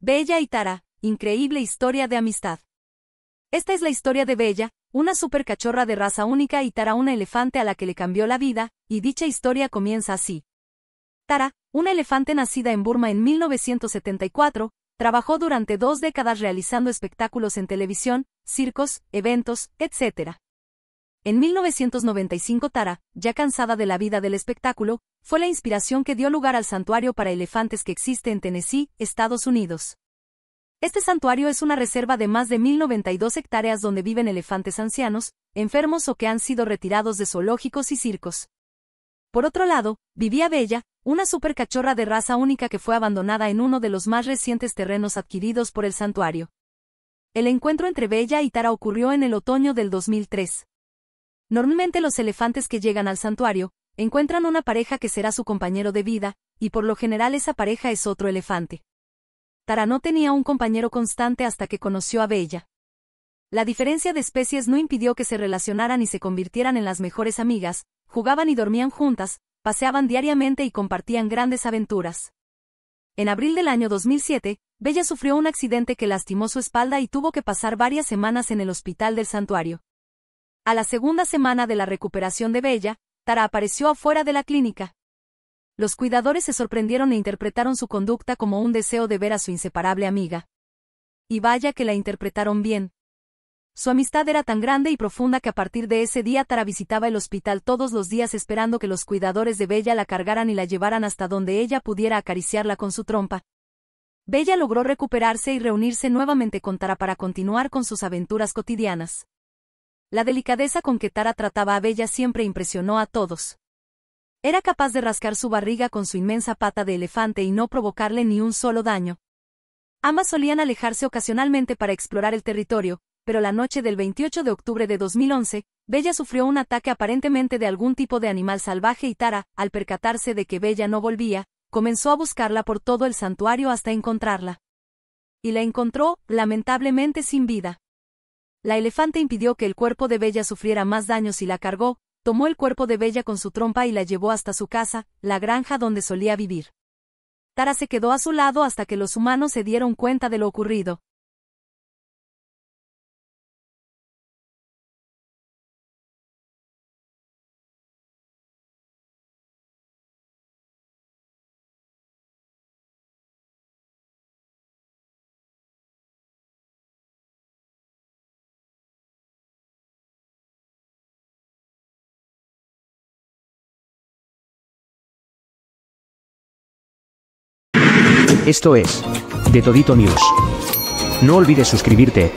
Bella y Tara, increíble historia de amistad. Esta es la historia de Bella, una cachorra de raza única y Tara una elefante a la que le cambió la vida, y dicha historia comienza así. Tara, una elefante nacida en Burma en 1974, trabajó durante dos décadas realizando espectáculos en televisión, circos, eventos, etc. En 1995 Tara, ya cansada de la vida del espectáculo, fue la inspiración que dio lugar al santuario para elefantes que existe en Tennessee, Estados Unidos. Este santuario es una reserva de más de 1.092 hectáreas donde viven elefantes ancianos, enfermos o que han sido retirados de zoológicos y circos. Por otro lado, vivía Bella, una supercachorra de raza única que fue abandonada en uno de los más recientes terrenos adquiridos por el santuario. El encuentro entre Bella y Tara ocurrió en el otoño del 2003. Normalmente los elefantes que llegan al santuario, encuentran una pareja que será su compañero de vida, y por lo general esa pareja es otro elefante. Tara no tenía un compañero constante hasta que conoció a Bella. La diferencia de especies no impidió que se relacionaran y se convirtieran en las mejores amigas, jugaban y dormían juntas, paseaban diariamente y compartían grandes aventuras. En abril del año 2007, Bella sufrió un accidente que lastimó su espalda y tuvo que pasar varias semanas en el hospital del santuario. A la segunda semana de la recuperación de Bella, Tara apareció afuera de la clínica. Los cuidadores se sorprendieron e interpretaron su conducta como un deseo de ver a su inseparable amiga. Y vaya que la interpretaron bien. Su amistad era tan grande y profunda que a partir de ese día Tara visitaba el hospital todos los días esperando que los cuidadores de Bella la cargaran y la llevaran hasta donde ella pudiera acariciarla con su trompa. Bella logró recuperarse y reunirse nuevamente con Tara para continuar con sus aventuras cotidianas. La delicadeza con que Tara trataba a Bella siempre impresionó a todos. Era capaz de rascar su barriga con su inmensa pata de elefante y no provocarle ni un solo daño. Ambas solían alejarse ocasionalmente para explorar el territorio, pero la noche del 28 de octubre de 2011, Bella sufrió un ataque aparentemente de algún tipo de animal salvaje y Tara, al percatarse de que Bella no volvía, comenzó a buscarla por todo el santuario hasta encontrarla. Y la encontró, lamentablemente sin vida. La elefante impidió que el cuerpo de Bella sufriera más daños y la cargó, tomó el cuerpo de Bella con su trompa y la llevó hasta su casa, la granja donde solía vivir. Tara se quedó a su lado hasta que los humanos se dieron cuenta de lo ocurrido, Esto es, de Todito News. No olvides suscribirte,